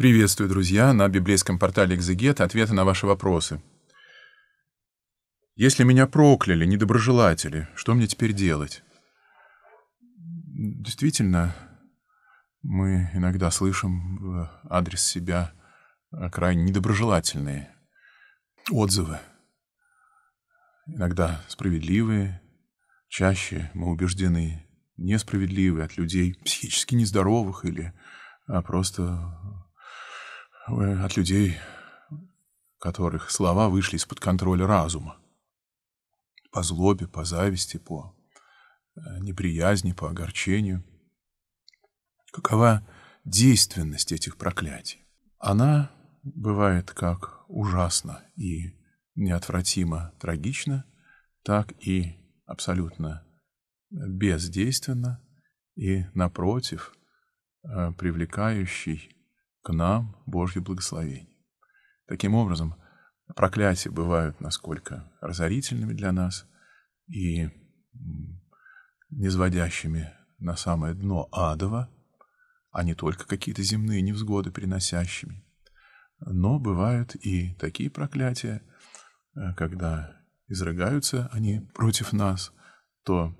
Приветствую, друзья, на библейском портале «Экзегет» ответы на ваши вопросы. Если меня прокляли недоброжелатели, что мне теперь делать? Действительно, мы иногда слышим в адрес себя крайне недоброжелательные отзывы. Иногда справедливые, чаще мы убеждены несправедливые от людей психически нездоровых или а, просто вы от людей, которых слова вышли из-под контроля разума. По злобе, по зависти, по э, неприязни, по огорчению. Какова действенность этих проклятий? Она бывает как ужасно и неотвратимо трагично, так и абсолютно бездейственно и, напротив, э, привлекающий к нам Божье благословение. Таким образом, проклятия бывают насколько разорительными для нас и низводящими на самое дно адово, а не только какие-то земные невзгоды приносящими. Но бывают и такие проклятия, э, когда изрыгаются они против нас, то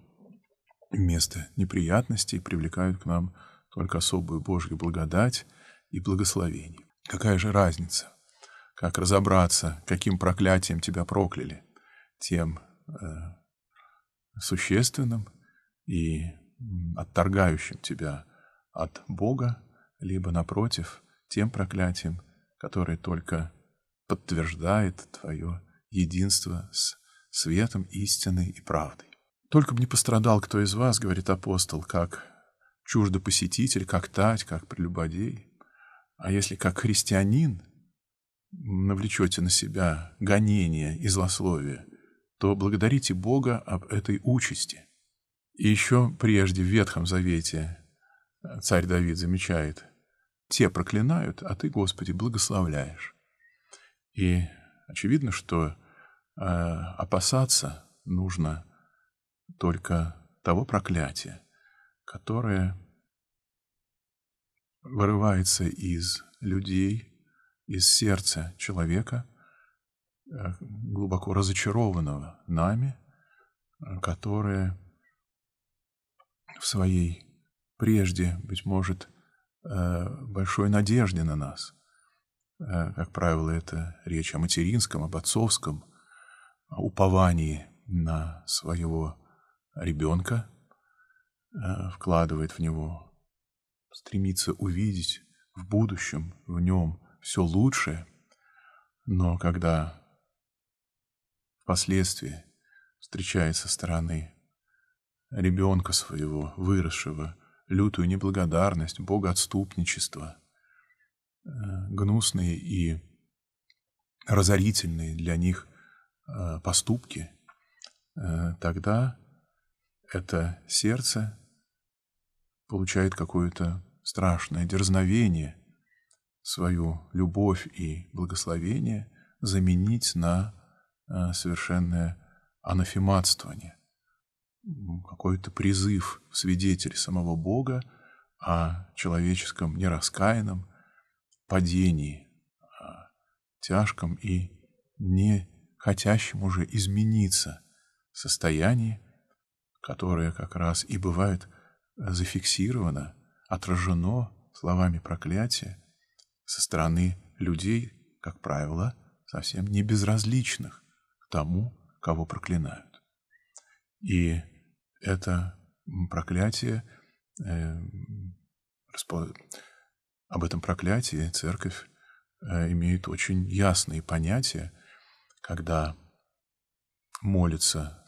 вместо неприятностей привлекают к нам только особую Божью благодать и благословений. Какая же разница? Как разобраться, каким проклятием тебя прокляли? Тем э, существенным и отторгающим тебя от Бога, либо, напротив, тем проклятием, которое только подтверждает твое единство с светом истины и правдой. Только бы не пострадал кто из вас, говорит апостол, как чуждо посетитель, как тать, как прелюбодей. А если как христианин навлечете на себя гонение и злословие, то благодарите Бога об этой участи. И еще прежде в Ветхом Завете э, царь Давид замечает, «Те проклинают, а ты, Господи, благословляешь». И очевидно, что э, опасаться нужно только того проклятия, которое вырывается из людей, из сердца человека, э, глубоко разочарованного нами, э, которое в своей прежде, быть может, э, большой надежде на нас. Как правило, это речь о материнском, об отцовском, о уповании на своего ребенка, вкладывает в него стремится увидеть в будущем, в нем все лучшее, но когда впоследствии встречается со стороны ребенка своего, выросшего, лютую неблагодарность, богоотступничество, э, гнусные и разорительные для них э, поступки, э, тогда это сердце получает какое-то страшное дерзновение свою любовь и благословение заменить на э, совершенное анафематствование, ну, какой-то призыв в свидетель самого Бога о человеческом нераскаянном падении, тяжком и не хотящем уже измениться состоянии, которое как раз и бывает – зафиксировано, отражено словами проклятия со стороны людей, как правило, совсем не безразличных к тому, кого проклинают. И это проклятие, э, об этом проклятии церковь э, имеет очень ясные понятия, когда молится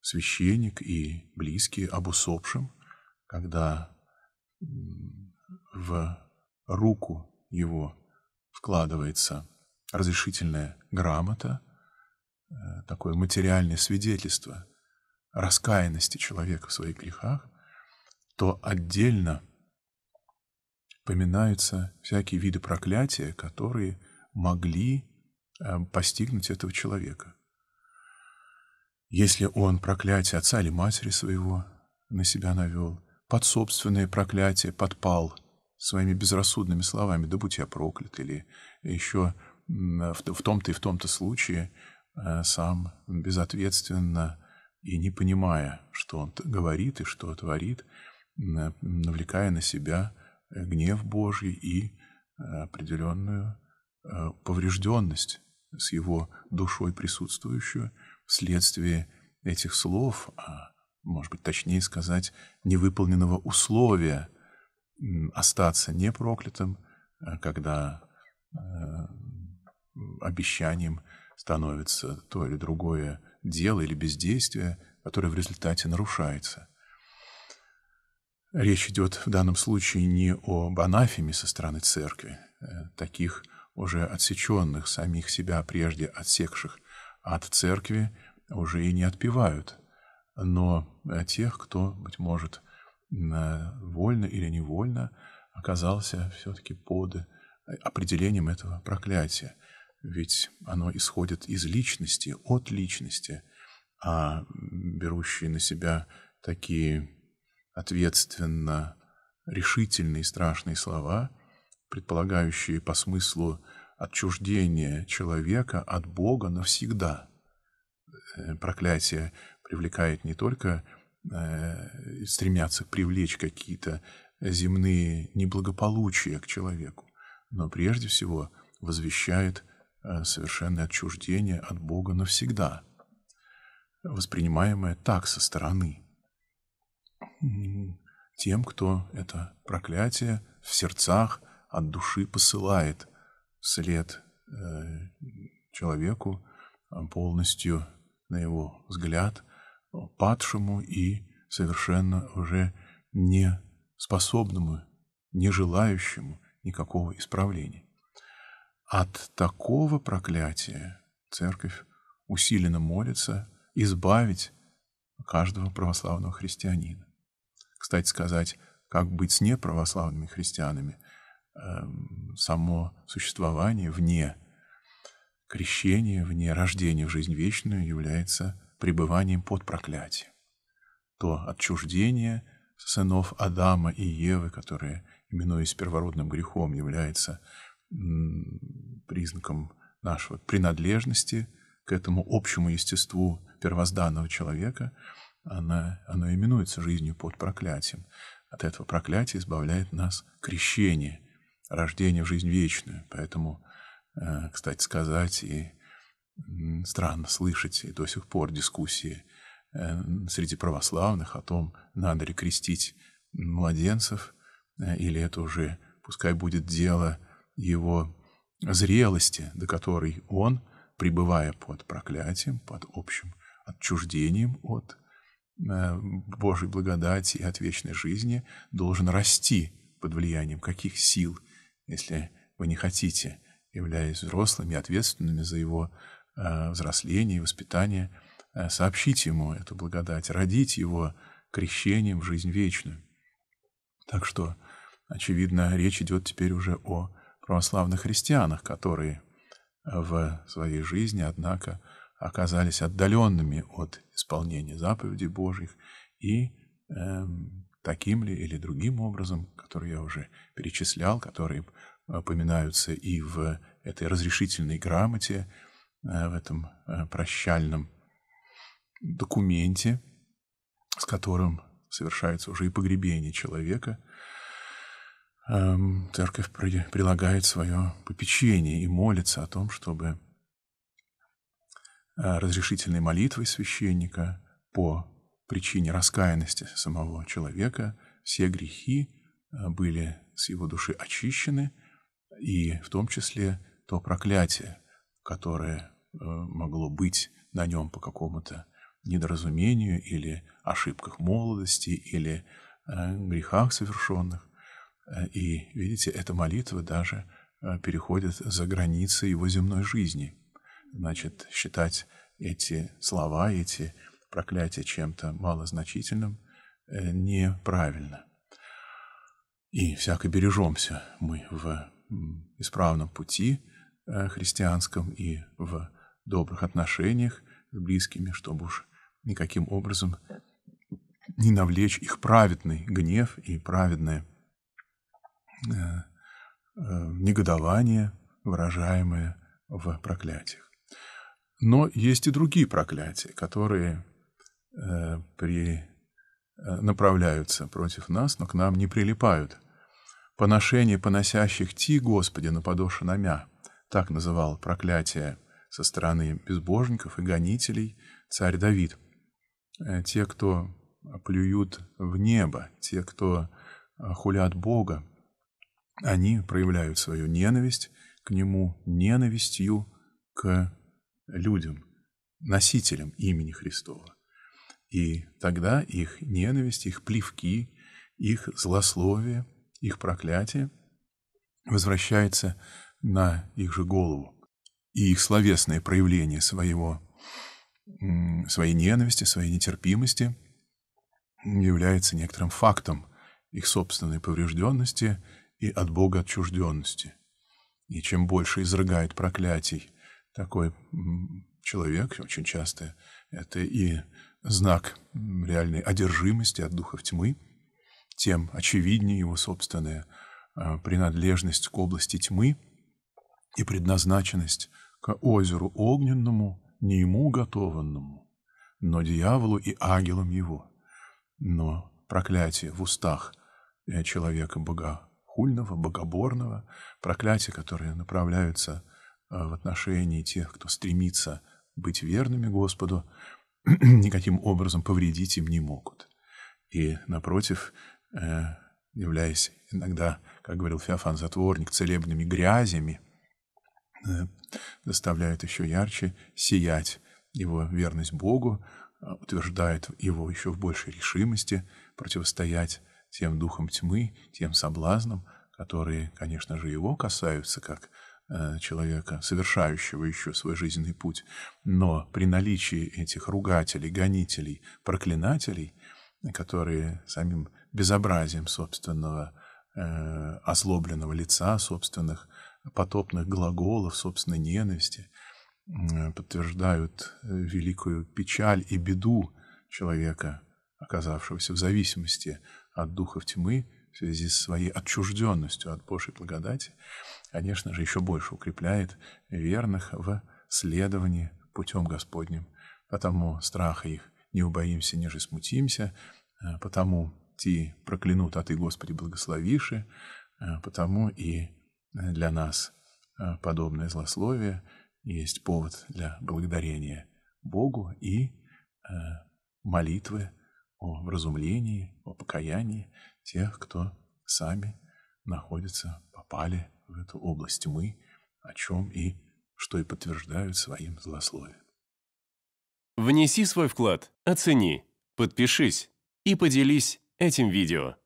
священник и близкие об усопшем, когда в руку его вкладывается разрешительная грамота, э, такое материальное свидетельство раскаянности человека в своих грехах, то отдельно поминаются всякие виды проклятия, которые могли э, постигнуть этого человека. Если он проклятие отца или матери своего на себя навел – под собственное проклятие подпал своими безрассудными словами, да будь я проклят, или еще в том-то и в том-то случае э, сам безответственно и не понимая, что он говорит и что творит, э, навлекая на себя э, гнев Божий и определенную поврежденность с его душой присутствующую вследствие этих слов, а может быть, точнее сказать, невыполненного условия остаться непроклятым, э, когда э, обещанием становится то или другое дело или бездействие, которое в результате нарушается. Речь идет в данном случае не о анафеме со стороны церкви, э, таких уже отсеченных, самих себя прежде отсекших от церкви, уже и не отпевают – но э, тех, кто, быть может, э, вольно или невольно оказался все-таки под э, определением этого проклятия. Ведь оно исходит из личности, от личности, а берущие на себя такие ответственно решительные страшные слова, предполагающие по смыслу отчуждение человека от Бога навсегда. Проклятие привлекает не только э, стремятся привлечь какие-то земные неблагополучия к человеку, но прежде всего возвещает э, совершенное отчуждение от Бога навсегда, воспринимаемое так со стороны тем, кто это проклятие в сердцах от души посылает след э, человеку э, полностью, на его взгляд, падшему и совершенно уже не способному, не желающему никакого исправления. От такого проклятия церковь усиленно молится избавить каждого православного христианина. Кстати сказать, как быть с неправославными христианами, эм, само существование вне крещения, вне рождения в жизнь вечную является пребыванием под проклятием. То отчуждение сынов Адама и Евы, которые, именуясь первородным грехом, является признаком нашего принадлежности к этому общему естеству первозданного человека, она, оно именуется жизнью под проклятием. От этого проклятия избавляет нас крещение, рождение в жизнь вечную. Поэтому, э, кстати сказать, и странно слышать и до сих пор дискуссии э, среди православных о том, надо ли крестить младенцев, э, или это уже, пускай будет дело его зрелости, до которой он, пребывая под проклятием, под общим отчуждением от э, Божьей благодати и от вечной жизни, должен расти под влиянием каких сил, если вы не хотите, являясь взрослыми, ответственными за его Э, взросления и воспитания, э, сообщить ему эту благодать, родить его крещением в жизнь вечную. Так что, очевидно, речь идет теперь уже о православных христианах, которые в своей жизни, однако, оказались отдаленными от исполнения заповедей Божьих и э, таким ли или другим образом, который я уже перечислял, которые упоминаются и в этой разрешительной грамоте, Э, в этом э, прощальном документе, с которым совершается уже и погребение человека, эм, церковь прилагает свое попечение и молится о том, чтобы э, разрешительной молитвой священника по причине раскаянности самого человека все грехи были с его души очищены, и в том числе то проклятие, которое Э, могло быть на нем по какому-то недоразумению или ошибках молодости, или э, грехах совершенных. Э, и, видите, эта молитва даже переходит за границы его земной жизни. Значит, считать эти слова, эти проклятия чем-то малозначительным неправильно. И всяко бережемся мы в исправном пути христианском и в добрых отношениях с близкими, чтобы уж никаким образом не навлечь их праведный гнев и праведное э, э, негодование, выражаемое в проклятиях. Но есть и другие проклятия, которые э, при, направляются против нас, но к нам не прилипают. «Поношение поносящих ти, Господи, на подошвы намя» — так называл проклятие – со стороны безбожников и гонителей царь Давид. Э, те, кто плюют в небо, те, кто э, хулят Бога, они проявляют свою ненависть к Нему ненавистью к людям, носителям имени Христова. И тогда их ненависть, их плевки, их злословие, их проклятие возвращается на их же голову и их словесное проявление своего, своей ненависти, своей нетерпимости является некоторым фактом их собственной поврежденности и от Бога отчужденности. И чем больше изрыгает проклятий такой человек, очень часто это и знак реальной одержимости от духов тьмы, тем очевиднее его собственная а, принадлежность к области тьмы – и предназначенность к озеру огненному, не ему готованному, но дьяволу и ангелам его. Но проклятие в устах э, человека богохульного, богоборного, проклятие, которое направляется э, в отношении тех, кто стремится быть верными Господу, никаким образом повредить им не могут. И, напротив, э, являясь иногда, как говорил Феофан Затворник, целебными грязями – Э, заставляет еще ярче сиять его верность Богу, а, утверждает его еще в большей решимости противостоять тем духам тьмы, тем соблазнам, которые, конечно же, его касаются как э, человека, совершающего еще свой жизненный путь, но при наличии этих ругателей, гонителей, проклинателей, которые самим безобразием собственного э, озлобленного лица, собственных потопных глаголов, собственной ненависти, подтверждают э, великую печаль и беду человека, оказавшегося в зависимости от духов тьмы в связи с своей отчужденностью от Божьей благодати, конечно же, еще больше укрепляет верных в следовании путем Господним. Потому страха их не убоимся, неже смутимся, э, потому ти проклянут, а ты, Господи, благословиши, э, потому и для нас э, подобное злословие есть повод для благодарения Богу и э, молитвы о вразумлении, о покаянии тех, кто сами находится, попали в эту область мы о чем и что и подтверждают своим злословием. Внеси свой вклад, оцени, подпишись и поделись этим видео.